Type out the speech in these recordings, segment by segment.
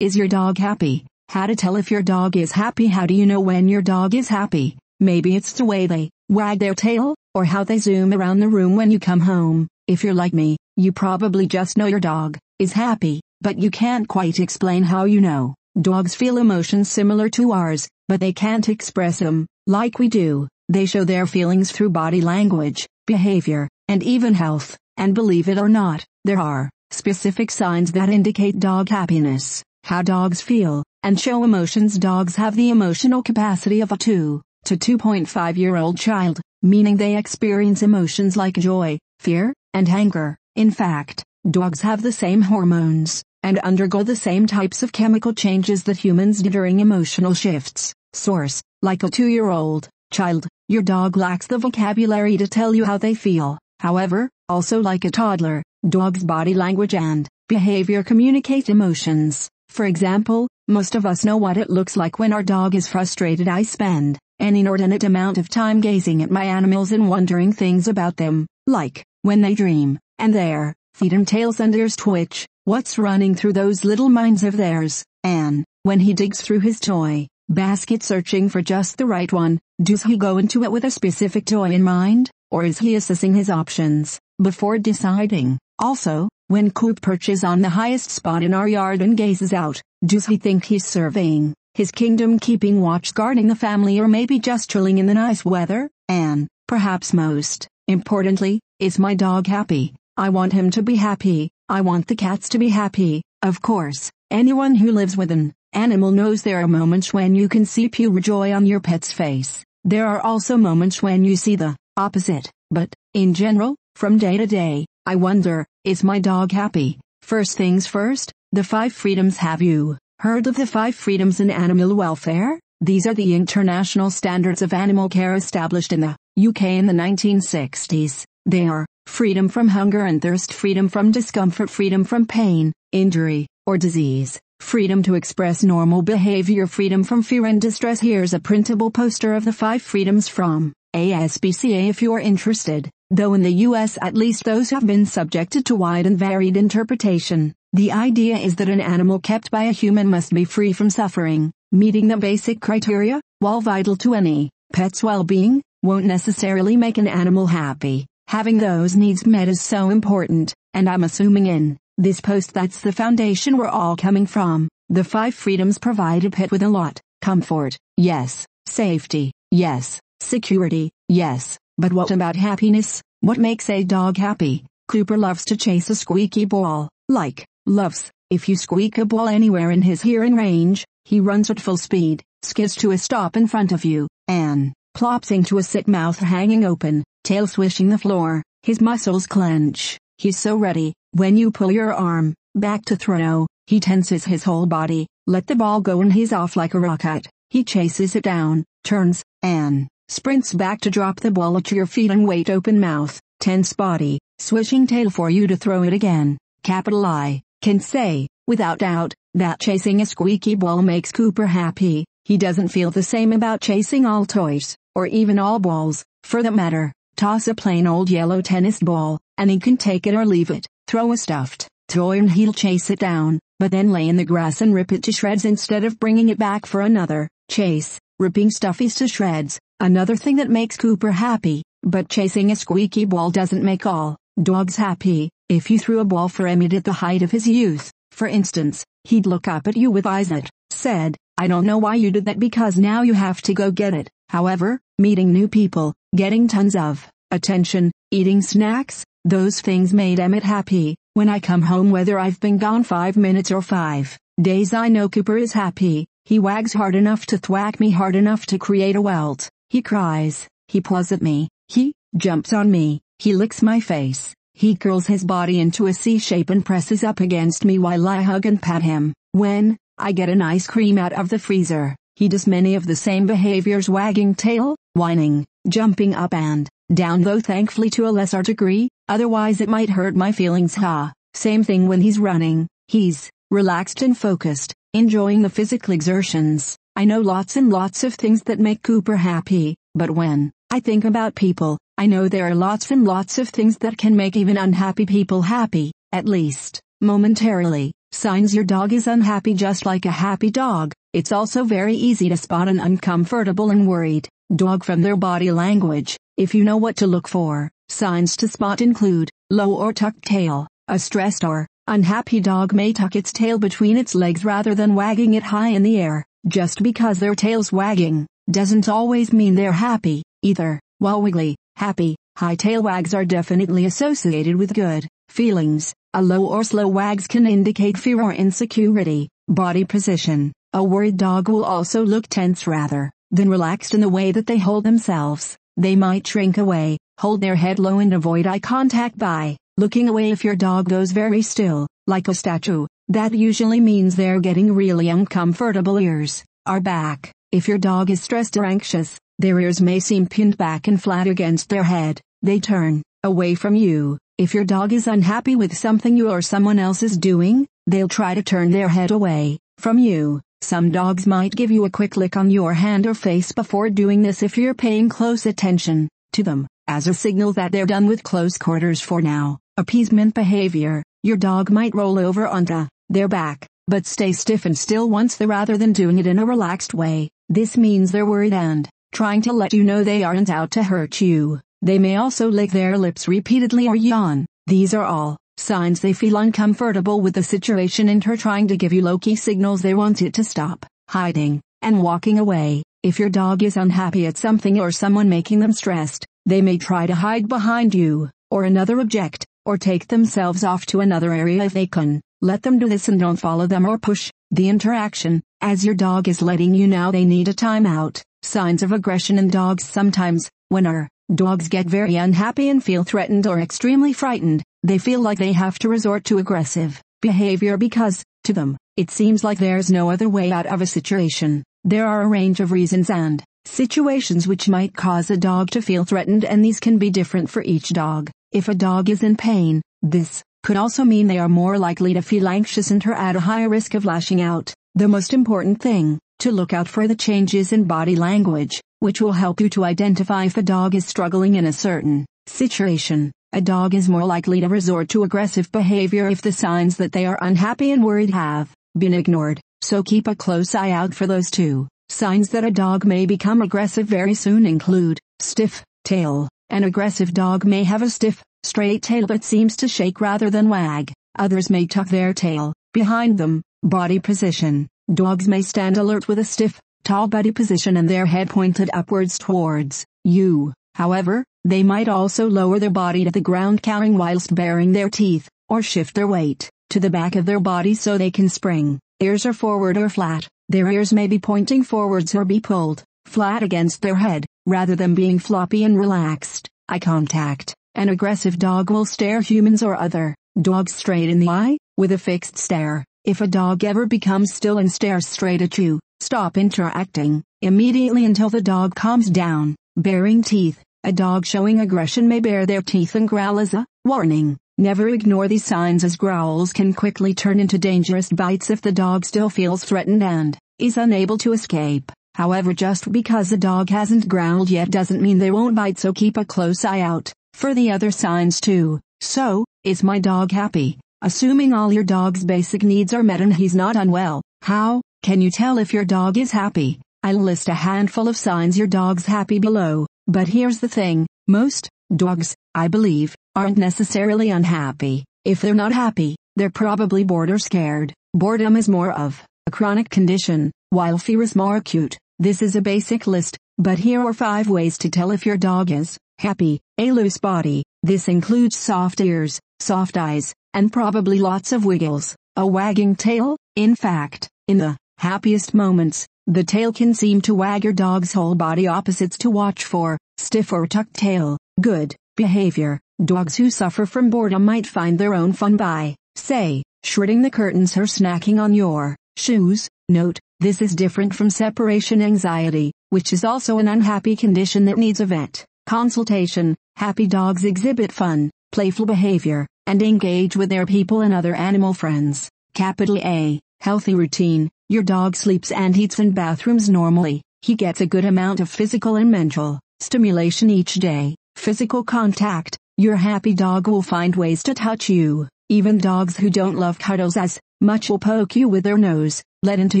Is your dog happy? How to tell if your dog is happy How do you know when your dog is happy? Maybe it's the way they wag their tail, or how they zoom around the room when you come home. If you're like me, you probably just know your dog is happy, but you can't quite explain how you know. Dogs feel emotions similar to ours, but they can't express them, like we do. They show their feelings through body language, behavior, and even health, and believe it or not, there are specific signs that indicate dog happiness how dogs feel, and show emotions. Dogs have the emotional capacity of a 2 to 2.5 year old child, meaning they experience emotions like joy, fear, and anger. In fact, dogs have the same hormones and undergo the same types of chemical changes that humans do during emotional shifts. Source, like a two-year-old child, your dog lacks the vocabulary to tell you how they feel. However, also like a toddler, dogs' body language and behavior communicate emotions. For example, most of us know what it looks like when our dog is frustrated. I spend an inordinate amount of time gazing at my animals and wondering things about them, like, when they dream, and their feet and tails and ears twitch, what's running through those little minds of theirs, and, when he digs through his toy basket searching for just the right one, does he go into it with a specific toy in mind, or is he assessing his options, before deciding? Also, when Coop perches on the highest spot in our yard and gazes out, does he think he's surveying, his kingdom keeping watch guarding the family or maybe just chilling in the nice weather? And, perhaps most, importantly, is my dog happy? I want him to be happy, I want the cats to be happy, of course, anyone who lives with an animal knows there are moments when you can see pure joy on your pet's face. There are also moments when you see the opposite, but, in general, from day to day, I wonder, is my dog happy? First things first, the five freedoms have you heard of the five freedoms in animal welfare? These are the international standards of animal care established in the UK in the 1960s. They are freedom from hunger and thirst, freedom from discomfort, freedom from pain, injury, or disease, freedom to express normal behavior, freedom from fear and distress. Here's a printable poster of the five freedoms from ASPCA if you're interested. Though in the US at least those have been subjected to wide and varied interpretation, the idea is that an animal kept by a human must be free from suffering, meeting the basic criteria, while vital to any pet's well-being, won't necessarily make an animal happy. Having those needs met is so important, and I'm assuming in this post that's the foundation we're all coming from. The five freedoms provide a pet with a lot. Comfort, yes. Safety, yes. Security, yes. But what about happiness? What makes a dog happy? Cooper loves to chase a squeaky ball, like, loves, if you squeak a ball anywhere in his hearing range, he runs at full speed, skids to a stop in front of you, and, plops into a sit mouth hanging open, tail swishing the floor, his muscles clench, he's so ready, when you pull your arm, back to throw, he tenses his whole body, let the ball go and he's off like a rocket, he chases it down, turns, and, Sprints back to drop the ball at your feet and wait open mouth, tense body, swishing tail for you to throw it again. Capital I can say, without doubt, that chasing a squeaky ball makes Cooper happy. He doesn't feel the same about chasing all toys, or even all balls, for that matter. Toss a plain old yellow tennis ball, and he can take it or leave it. Throw a stuffed toy and he'll chase it down, but then lay in the grass and rip it to shreds instead of bringing it back for another chase. Ripping stuffies to shreds, another thing that makes Cooper happy, but chasing a squeaky ball doesn't make all dogs happy. If you threw a ball for Emmett at the height of his youth, for instance, he'd look up at you with eyes that said, I don't know why you did that because now you have to go get it. However, meeting new people, getting tons of attention, eating snacks, those things made Emmett happy. When I come home whether I've been gone five minutes or five days I know Cooper is happy. He wags hard enough to thwack me hard enough to create a welt. He cries. He paws at me. He jumps on me. He licks my face. He curls his body into a C shape and presses up against me while I hug and pat him. When I get an ice cream out of the freezer, he does many of the same behaviors wagging tail, whining, jumping up and down though thankfully to a lesser degree, otherwise it might hurt my feelings ha. Huh? Same thing when he's running, he's relaxed and focused, enjoying the physical exertions. I know lots and lots of things that make Cooper happy, but when I think about people, I know there are lots and lots of things that can make even unhappy people happy, at least, momentarily. Signs your dog is unhappy just like a happy dog. It's also very easy to spot an uncomfortable and worried dog from their body language. If you know what to look for, signs to spot include low or tucked tail, a stressed or unhappy dog may tuck its tail between its legs rather than wagging it high in the air. Just because their tail's wagging, doesn't always mean they're happy, either. While wiggly, happy, high tail wags are definitely associated with good feelings, a low or slow wags can indicate fear or insecurity, body position. A worried dog will also look tense rather than relaxed in the way that they hold themselves. They might shrink away, hold their head low and avoid eye contact by Looking away if your dog goes very still, like a statue, that usually means they're getting really uncomfortable ears, are back. If your dog is stressed or anxious, their ears may seem pinned back and flat against their head. They turn away from you. If your dog is unhappy with something you or someone else is doing, they'll try to turn their head away from you. Some dogs might give you a quick lick on your hand or face before doing this if you're paying close attention to them as a signal that they're done with close quarters for now. Appeasement behavior, your dog might roll over onto their back, but stay stiff and still wants the rather than doing it in a relaxed way. This means they're worried and trying to let you know they aren't out to hurt you. They may also lick their lips repeatedly or yawn. These are all signs they feel uncomfortable with the situation and are trying to give you low-key signals they want it to stop, hiding, and walking away. If your dog is unhappy at something or someone making them stressed, they may try to hide behind you, or another object, or take themselves off to another area if they can. Let them do this and don't follow them or push the interaction, as your dog is letting you know, they need a timeout. Signs of aggression in dogs sometimes, when our dogs get very unhappy and feel threatened or extremely frightened, they feel like they have to resort to aggressive behavior because, to them, it seems like there's no other way out of a situation. There are a range of reasons and Situations which might cause a dog to feel threatened and these can be different for each dog. If a dog is in pain, this could also mean they are more likely to feel anxious and are at a higher risk of lashing out. The most important thing, to look out for the changes in body language, which will help you to identify if a dog is struggling in a certain situation. A dog is more likely to resort to aggressive behavior if the signs that they are unhappy and worried have been ignored, so keep a close eye out for those too. Signs that a dog may become aggressive very soon include, stiff, tail. An aggressive dog may have a stiff, straight tail that seems to shake rather than wag. Others may tuck their tail behind them. Body position. Dogs may stand alert with a stiff, tall body position and their head pointed upwards towards you. However, they might also lower their body to the ground cowering whilst baring their teeth, or shift their weight to the back of their body so they can spring. Ears are forward or flat. Their ears may be pointing forwards or be pulled flat against their head, rather than being floppy and relaxed. Eye contact. An aggressive dog will stare humans or other dogs straight in the eye with a fixed stare. If a dog ever becomes still and stares straight at you, stop interacting immediately until the dog calms down. Baring teeth. A dog showing aggression may bare their teeth and growl as a warning. Never ignore these signs as growls can quickly turn into dangerous bites if the dog still feels threatened and is unable to escape. However just because a dog hasn't growled yet doesn't mean they won't bite so keep a close eye out for the other signs too. So, is my dog happy? Assuming all your dog's basic needs are met and he's not unwell, how can you tell if your dog is happy? I'll list a handful of signs your dog's happy below, but here's the thing, most dogs, I believe, aren't necessarily unhappy. If they're not happy, they're probably bored or scared. Boredom is more of a chronic condition, while fear is more acute. This is a basic list, but here are five ways to tell if your dog is happy. A loose body. This includes soft ears, soft eyes, and probably lots of wiggles. A wagging tail. In fact, in the happiest moments, the tail can seem to wag your dog's whole body opposites to watch for, stiff or tucked tail, good behavior. Dogs who suffer from boredom might find their own fun by, say, shredding the curtains or snacking on your shoes. Note, this is different from separation anxiety, which is also an unhappy condition that needs a vet consultation. Happy dogs exhibit fun, playful behavior, and engage with their people and other animal friends. Capital A, healthy routine. Your dog sleeps and eats in bathrooms normally. He gets a good amount of physical and mental stimulation each day. Physical contact, your happy dog will find ways to touch you. Even dogs who don't love cuddles as much will poke you with their nose, let into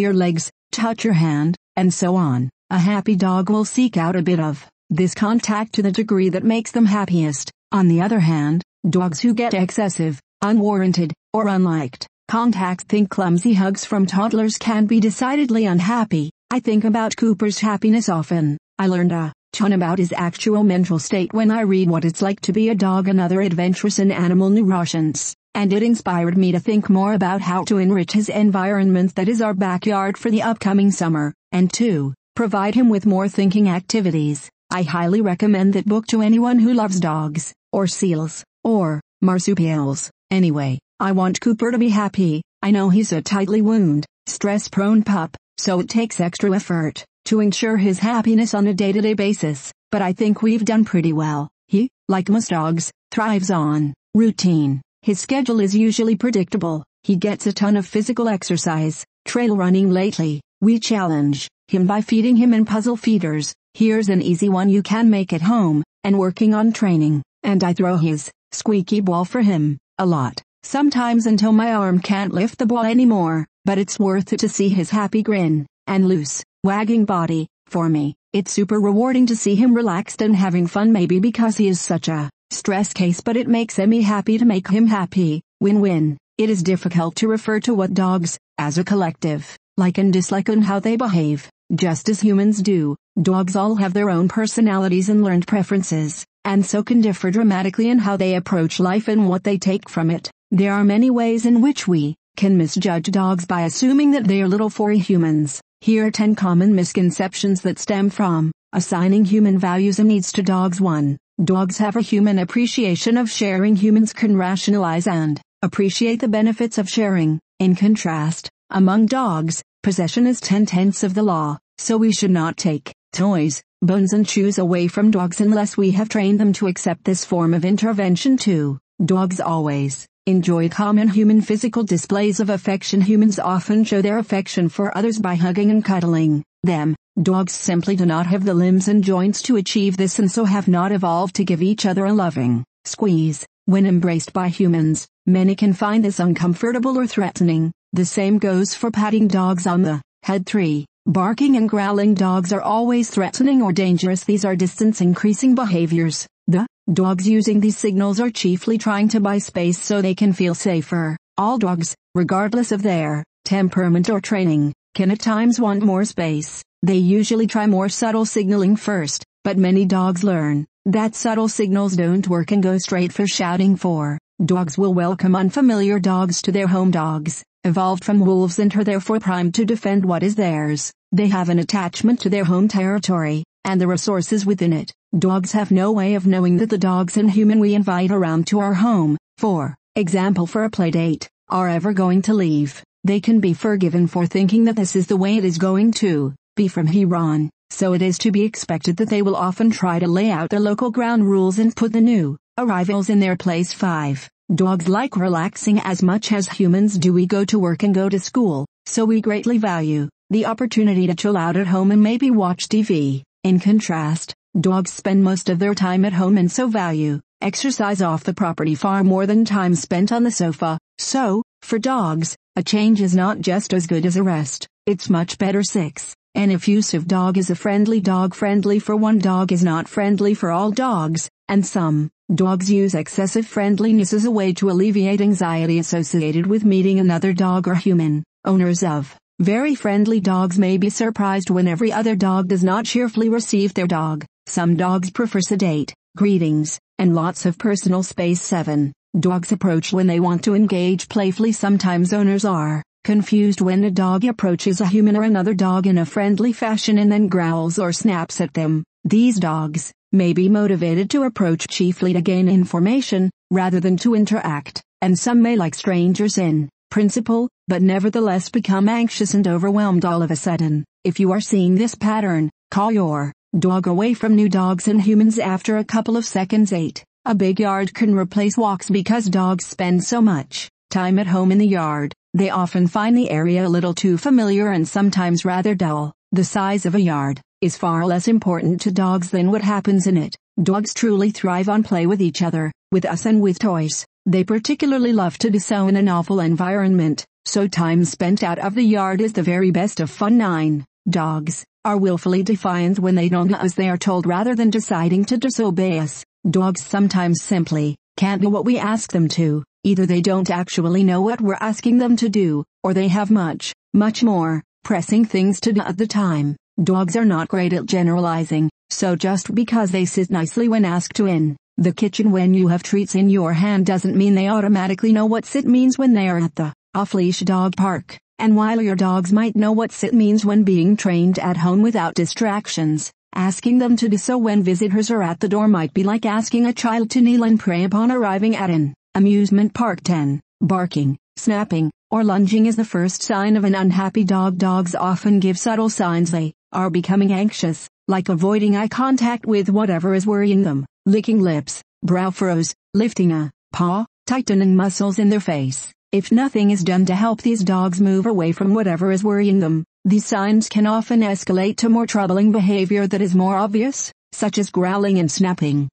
your legs, touch your hand, and so on. A happy dog will seek out a bit of this contact to the degree that makes them happiest. On the other hand, dogs who get excessive, unwarranted, or unliked contacts think clumsy hugs from toddlers can be decidedly unhappy. I think about Cooper's happiness often. I learned a Ton about his actual mental state when I read What It's Like to Be a Dog Another adventurous Adventures in Animal Nourishance, and it inspired me to think more about how to enrich his environment that is our backyard for the upcoming summer, and to provide him with more thinking activities. I highly recommend that book to anyone who loves dogs, or seals, or marsupials. Anyway, I want Cooper to be happy. I know he's a tightly wound, stress prone pup, so it takes extra effort to ensure his happiness on a day-to-day basis, but I think we've done pretty well. He, like most dogs, thrives on routine. His schedule is usually predictable. He gets a ton of physical exercise, trail running lately. We challenge him by feeding him in puzzle feeders. Here's an easy one you can make at home, and working on training. And I throw his squeaky ball for him a lot, sometimes until my arm can't lift the ball anymore, but it's worth it to see his happy grin and loose wagging body, for me, it's super rewarding to see him relaxed and having fun maybe because he is such a stress case but it makes Emmy happy to make him happy, win-win. It is difficult to refer to what dogs, as a collective, like and dislike and how they behave, just as humans do. Dogs all have their own personalities and learned preferences, and so can differ dramatically in how they approach life and what they take from it. There are many ways in which we can misjudge dogs by assuming that they are little for humans. Here are 10 common misconceptions that stem from assigning human values and needs to dogs. 1. Dogs have a human appreciation of sharing. Humans can rationalize and appreciate the benefits of sharing. In contrast, among dogs, possession is 10 tenths of the law, so we should not take toys, bones and shoes away from dogs unless we have trained them to accept this form of intervention. 2. Dogs always enjoy common human physical displays of affection. Humans often show their affection for others by hugging and cuddling them. Dogs simply do not have the limbs and joints to achieve this and so have not evolved to give each other a loving squeeze. When embraced by humans, many can find this uncomfortable or threatening. The same goes for patting dogs on the head. 3. Barking and growling dogs are always threatening or dangerous. These are distance increasing behaviors. The dogs using these signals are chiefly trying to buy space so they can feel safer. All dogs, regardless of their temperament or training, can at times want more space. They usually try more subtle signaling first, but many dogs learn that subtle signals don't work and go straight for shouting for. Dogs will welcome unfamiliar dogs to their home dogs, evolved from wolves and are therefore primed to defend what is theirs. They have an attachment to their home territory, and the resources within it. Dogs have no way of knowing that the dogs and human we invite around to our home, for example for a play date, are ever going to leave. They can be forgiven for thinking that this is the way it is going to be from here on, so it is to be expected that they will often try to lay out their local ground rules and put the new arrivals in their place 5. Dogs like relaxing as much as humans do we go to work and go to school, so we greatly value the opportunity to chill out at home and maybe watch TV. In contrast, dogs spend most of their time at home and so value exercise off the property far more than time spent on the sofa. So, for dogs, a change is not just as good as a rest. It's much better 6. An effusive dog is a friendly dog friendly for one dog is not friendly for all dogs, and some dogs use excessive friendliness as a way to alleviate anxiety associated with meeting another dog or human, owners of very friendly dogs may be surprised when every other dog does not cheerfully receive their dog. Some dogs prefer sedate, greetings, and lots of personal space 7. Dogs approach when they want to engage playfully sometimes owners are confused when a dog approaches a human or another dog in a friendly fashion and then growls or snaps at them. These dogs may be motivated to approach chiefly to gain information, rather than to interact, and some may like strangers in principle, but nevertheless become anxious and overwhelmed all of a sudden. If you are seeing this pattern, call your dog away from new dogs and humans after a couple of seconds 8. A big yard can replace walks because dogs spend so much time at home in the yard. They often find the area a little too familiar and sometimes rather dull. The size of a yard is far less important to dogs than what happens in it. Dogs truly thrive on play with each other, with us and with toys. They particularly love to do so in a novel environment, so time spent out of the yard is the very best of fun. 9. Dogs are willfully defiant when they don't as they are told rather than deciding to disobey us. Dogs sometimes simply can't do what we ask them to. Either they don't actually know what we're asking them to do, or they have much, much more pressing things to do at the time. Dogs are not great at generalizing, so just because they sit nicely when asked to in the kitchen when you have treats in your hand doesn't mean they automatically know what sit means when they are at the off-leash dog park, and while your dogs might know what sit means when being trained at home without distractions, asking them to do so when visitors are at the door might be like asking a child to kneel and pray upon arriving at an amusement park 10. Barking, snapping, or lunging is the first sign of an unhappy dog. Dogs often give subtle signs they are becoming anxious, like avoiding eye contact with whatever is worrying them licking lips, brow furrows, lifting a paw, tightening muscles in their face. If nothing is done to help these dogs move away from whatever is worrying them, these signs can often escalate to more troubling behavior that is more obvious, such as growling and snapping.